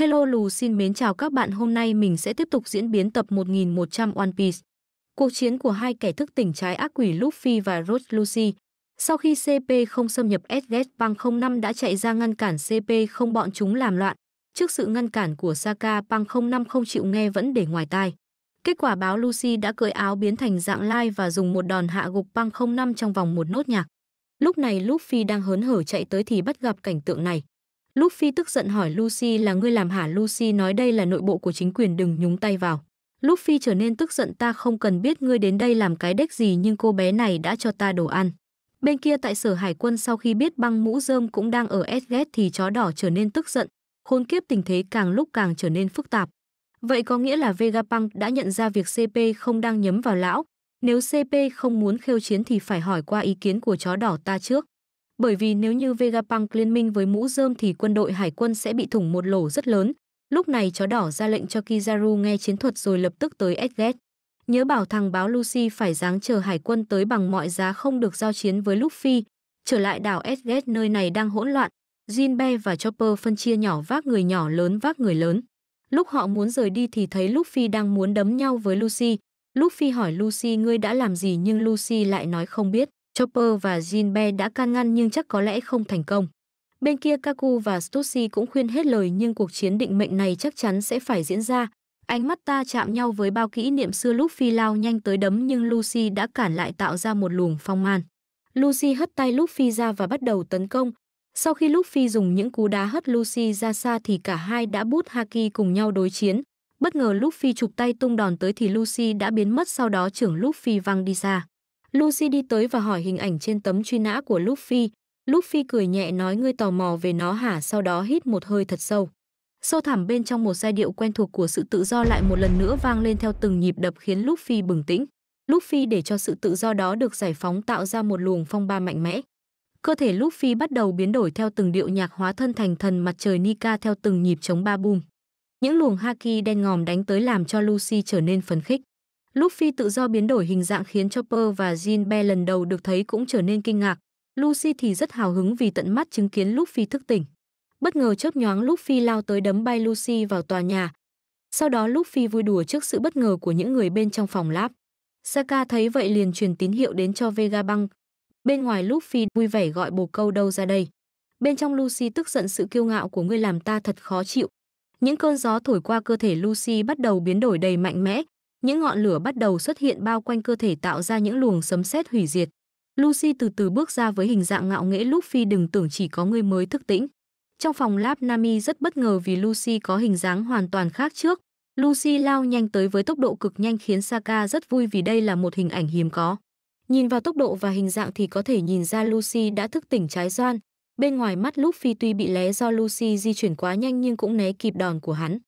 Hello Lù xin mến chào các bạn hôm nay mình sẽ tiếp tục diễn biến tập 1100 One Piece. Cuộc chiến của hai kẻ thức tỉnh trái ác quỷ Luffy và Rose Lucy. Sau khi CP không xâm nhập SS Bang 05 đã chạy ra ngăn cản CP không bọn chúng làm loạn, trước sự ngăn cản của Saka Bang 05 không chịu nghe vẫn để ngoài tai. Kết quả báo Lucy đã cởi áo biến thành dạng lai và dùng một đòn hạ gục Bang 05 trong vòng một nốt nhạc. Lúc này Luffy đang hớn hở chạy tới thì bắt gặp cảnh tượng này. Luffy tức giận hỏi Lucy là ngươi làm hả Lucy nói đây là nội bộ của chính quyền đừng nhúng tay vào. Luffy trở nên tức giận ta không cần biết ngươi đến đây làm cái đếch gì nhưng cô bé này đã cho ta đồ ăn. Bên kia tại sở hải quân sau khi biết băng mũ rơm cũng đang ở SG, thì chó đỏ trở nên tức giận, khốn kiếp tình thế càng lúc càng trở nên phức tạp. Vậy có nghĩa là Vegapunk đã nhận ra việc CP không đang nhắm vào lão, nếu CP không muốn khêu chiến thì phải hỏi qua ý kiến của chó đỏ ta trước bởi vì nếu như Vegapunk liên minh với mũ rơm thì quân đội hải quân sẽ bị thủng một lỗ rất lớn. Lúc này chó đỏ ra lệnh cho Kizaru nghe chiến thuật rồi lập tức tới Edget. Nhớ bảo thằng báo Lucy phải dáng chờ hải quân tới bằng mọi giá không được giao chiến với Luffy. Trở lại đảo Edget nơi này đang hỗn loạn, Jinbe và Chopper phân chia nhỏ vác người nhỏ lớn vác người lớn. Lúc họ muốn rời đi thì thấy Luffy đang muốn đấm nhau với Lucy. Luffy hỏi Lucy ngươi đã làm gì nhưng Lucy lại nói không biết. Chopper và Jinbe đã can ngăn nhưng chắc có lẽ không thành công. Bên kia Kaku và Stussy cũng khuyên hết lời nhưng cuộc chiến định mệnh này chắc chắn sẽ phải diễn ra. Ánh mắt ta chạm nhau với bao kỷ niệm xưa lúc Phi lao nhanh tới đấm nhưng Lucy đã cản lại tạo ra một luồng phong man. Lucy hất tay lúc Phi ra và bắt đầu tấn công. Sau khi lúc Phi dùng những cú đá hất Lucy ra xa thì cả hai đã bút Haki cùng nhau đối chiến. Bất ngờ lúc Phi chụp tay tung đòn tới thì Lucy đã biến mất sau đó trưởng lúc Phi văng đi xa. Lucy đi tới và hỏi hình ảnh trên tấm truy nã của Luffy. Luffy cười nhẹ nói ngươi tò mò về nó hả sau đó hít một hơi thật sâu. Sâu thẳm bên trong một giai điệu quen thuộc của sự tự do lại một lần nữa vang lên theo từng nhịp đập khiến Luffy bừng tĩnh. Luffy để cho sự tự do đó được giải phóng tạo ra một luồng phong ba mạnh mẽ. Cơ thể Luffy bắt đầu biến đổi theo từng điệu nhạc hóa thân thành thần mặt trời Nika theo từng nhịp chống ba bùm. Những luồng haki đen ngòm đánh tới làm cho Lucy trở nên phấn khích. Lúc phi tự do biến đổi hình dạng khiến Chopper và Jean Be lần đầu được thấy cũng trở nên kinh ngạc. Lucy thì rất hào hứng vì tận mắt chứng kiến lúc phi thức tỉnh. Bất ngờ chớp nhoáng lúc phi lao tới đấm bay Lucy vào tòa nhà. Sau đó lúc phi vui đùa trước sự bất ngờ của những người bên trong phòng lab. Saka thấy vậy liền truyền tín hiệu đến cho Vega băng. Bên ngoài lúc phi vui vẻ gọi bồ câu đâu ra đây. Bên trong Lucy tức giận sự kiêu ngạo của người làm ta thật khó chịu. Những cơn gió thổi qua cơ thể Lucy bắt đầu biến đổi đầy mạnh mẽ, những ngọn lửa bắt đầu xuất hiện bao quanh cơ thể tạo ra những luồng sấm sét hủy diệt. Lucy từ từ bước ra với hình dạng ngạo nghễ lúc Phi đừng tưởng chỉ có người mới thức tĩnh. Trong phòng lab Nami rất bất ngờ vì Lucy có hình dáng hoàn toàn khác trước. Lucy lao nhanh tới với tốc độ cực nhanh khiến Saka rất vui vì đây là một hình ảnh hiếm có. Nhìn vào tốc độ và hình dạng thì có thể nhìn ra Lucy đã thức tỉnh trái doan. Bên ngoài mắt Luffy tuy bị lé do Lucy di chuyển quá nhanh nhưng cũng né kịp đòn của hắn.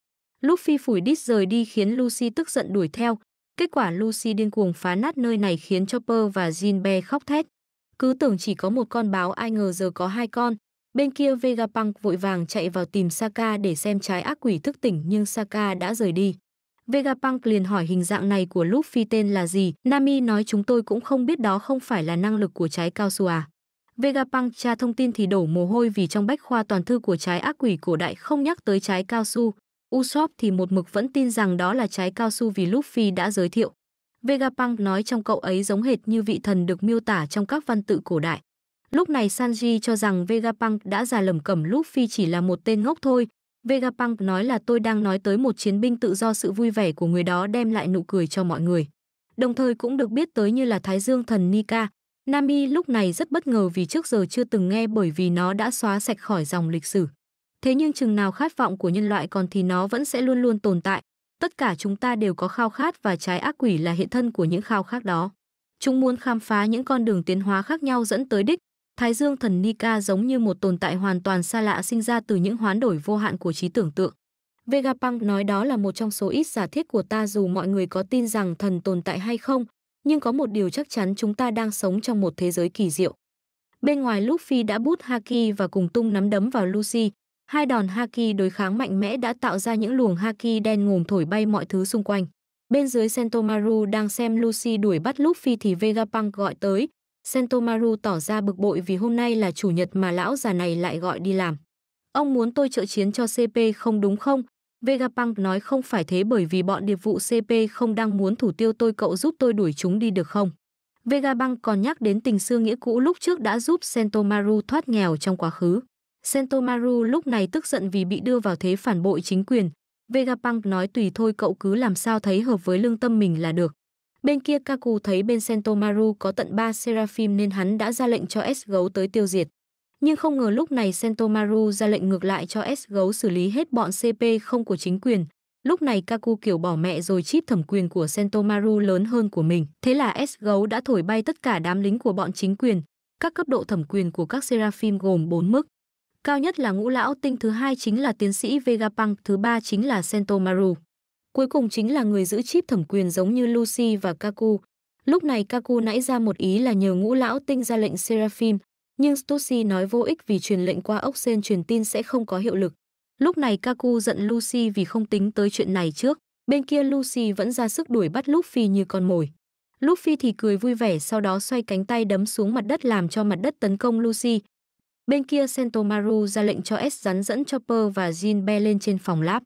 Lúc phi phủi đít rời đi khiến Lucy tức giận đuổi theo. Kết quả Lucy điên cuồng phá nát nơi này khiến Chopper và Jinbe khóc thét. Cứ tưởng chỉ có một con báo ai ngờ giờ có hai con. Bên kia Vegapunk vội vàng chạy vào tìm Saka để xem trái ác quỷ thức tỉnh nhưng Saka đã rời đi. Vegapunk liền hỏi hình dạng này của Luffy tên là gì. Nami nói chúng tôi cũng không biết đó không phải là năng lực của trái cao su à. Vegapunk tra thông tin thì đổ mồ hôi vì trong bách khoa toàn thư của trái ác quỷ cổ đại không nhắc tới trái cao su. Usopp thì một mực vẫn tin rằng đó là trái cao su vì Luffy đã giới thiệu. Vegapunk nói trong cậu ấy giống hệt như vị thần được miêu tả trong các văn tự cổ đại. Lúc này Sanji cho rằng Vegapunk đã già lầm cẩm Luffy chỉ là một tên ngốc thôi. Vegapunk nói là tôi đang nói tới một chiến binh tự do sự vui vẻ của người đó đem lại nụ cười cho mọi người. Đồng thời cũng được biết tới như là Thái Dương thần Nika. Nami lúc này rất bất ngờ vì trước giờ chưa từng nghe bởi vì nó đã xóa sạch khỏi dòng lịch sử. Thế nhưng chừng nào khát vọng của nhân loại còn thì nó vẫn sẽ luôn luôn tồn tại. Tất cả chúng ta đều có khao khát và trái ác quỷ là hiện thân của những khao khát đó. Chúng muốn khám phá những con đường tiến hóa khác nhau dẫn tới đích. Thái Dương thần Nika giống như một tồn tại hoàn toàn xa lạ sinh ra từ những hoán đổi vô hạn của trí tưởng tượng. Vegapunk nói đó là một trong số ít giả thiết của ta dù mọi người có tin rằng thần tồn tại hay không, nhưng có một điều chắc chắn chúng ta đang sống trong một thế giới kỳ diệu. Bên ngoài Luffy đã bút Haki và cùng tung nắm đấm vào Lucy, Hai đòn haki đối kháng mạnh mẽ đã tạo ra những luồng haki đen ngòm thổi bay mọi thứ xung quanh. Bên dưới Sentomaru đang xem Lucy đuổi bắt Luffy thì Vegapunk gọi tới. Sentomaru tỏ ra bực bội vì hôm nay là chủ nhật mà lão già này lại gọi đi làm. Ông muốn tôi trợ chiến cho CP không đúng không? Vegapunk nói không phải thế bởi vì bọn điệp vụ CP không đang muốn thủ tiêu tôi cậu giúp tôi đuổi chúng đi được không? Vegapunk còn nhắc đến tình xưa nghĩa cũ lúc trước đã giúp Sentomaru thoát nghèo trong quá khứ. Sentomaru lúc này tức giận vì bị đưa vào thế phản bội chính quyền. Vegapunk nói tùy thôi cậu cứ làm sao thấy hợp với lương tâm mình là được. Bên kia Kaku thấy bên Sentomaru có tận 3 Seraphim nên hắn đã ra lệnh cho S gấu tới tiêu diệt. Nhưng không ngờ lúc này Sentomaru ra lệnh ngược lại cho S gấu xử lý hết bọn CP không của chính quyền. Lúc này Kaku kiểu bỏ mẹ rồi chip thẩm quyền của Sentomaru lớn hơn của mình. Thế là S gấu đã thổi bay tất cả đám lính của bọn chính quyền. Các cấp độ thẩm quyền của các Seraphim gồm 4 mức. Cao nhất là ngũ lão tinh thứ hai chính là tiến sĩ Vegapunk, thứ ba chính là Sentomaru. Cuối cùng chính là người giữ chip thẩm quyền giống như Lucy và Kaku. Lúc này Kaku nãy ra một ý là nhờ ngũ lão tinh ra lệnh Seraphim, nhưng Stussy nói vô ích vì truyền lệnh qua ốc sen truyền tin sẽ không có hiệu lực. Lúc này Kaku giận Lucy vì không tính tới chuyện này trước. Bên kia Lucy vẫn ra sức đuổi bắt Luffy như con mồi. Luffy thì cười vui vẻ sau đó xoay cánh tay đấm xuống mặt đất làm cho mặt đất tấn công Lucy. Bên kia Sentomaru ra lệnh cho S rắn dẫn Chopper và Jin Be lên trên phòng lab.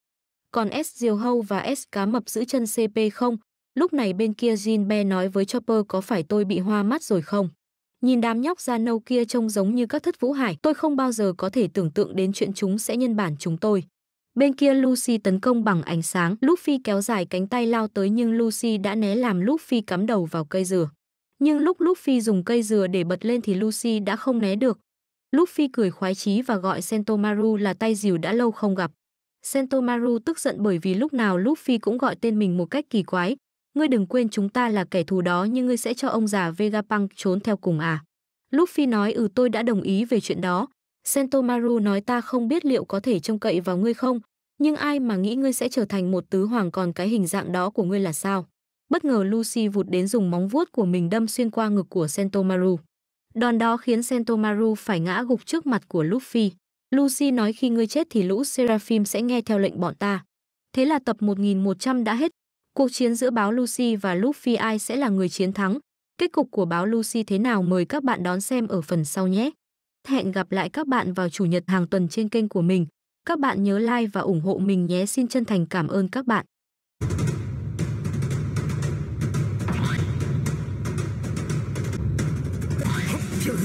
Còn S diều hâu và S cá mập giữ chân CP không? Lúc này bên kia Jin Be nói với Chopper có phải tôi bị hoa mắt rồi không? Nhìn đám nhóc da nâu kia trông giống như các thất vũ hải, tôi không bao giờ có thể tưởng tượng đến chuyện chúng sẽ nhân bản chúng tôi. Bên kia Lucy tấn công bằng ánh sáng, Luffy kéo dài cánh tay lao tới nhưng Lucy đã né làm Luffy cắm đầu vào cây dừa. Nhưng lúc Luffy dùng cây dừa để bật lên thì Lucy đã không né được, Luffy cười khoái chí và gọi Sentomaru là tay dìu đã lâu không gặp. Sentomaru tức giận bởi vì lúc nào Luffy cũng gọi tên mình một cách kỳ quái. Ngươi đừng quên chúng ta là kẻ thù đó nhưng ngươi sẽ cho ông già Vegapunk trốn theo cùng à. Luffy nói ừ tôi đã đồng ý về chuyện đó. Sentomaru nói ta không biết liệu có thể trông cậy vào ngươi không, nhưng ai mà nghĩ ngươi sẽ trở thành một tứ hoàng còn cái hình dạng đó của ngươi là sao? Bất ngờ Lucy vụt đến dùng móng vuốt của mình đâm xuyên qua ngực của Sentomaru. Đòn đó khiến Sentomaru phải ngã gục trước mặt của Luffy. Lucy nói khi ngươi chết thì lũ Seraphim sẽ nghe theo lệnh bọn ta. Thế là tập 1100 đã hết. Cuộc chiến giữa báo Lucy và Luffy ai sẽ là người chiến thắng? Kết cục của báo Lucy thế nào mời các bạn đón xem ở phần sau nhé. Hẹn gặp lại các bạn vào Chủ nhật hàng tuần trên kênh của mình. Các bạn nhớ like và ủng hộ mình nhé. Xin chân thành cảm ơn các bạn.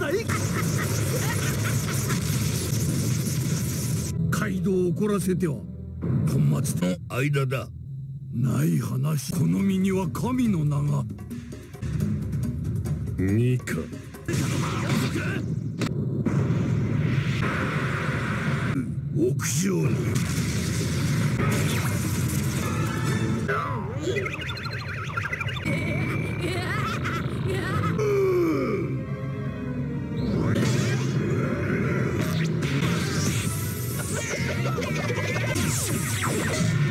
だ行くカイドウを怒らせては本末の間だない話この身には神の名が二か屋上に Música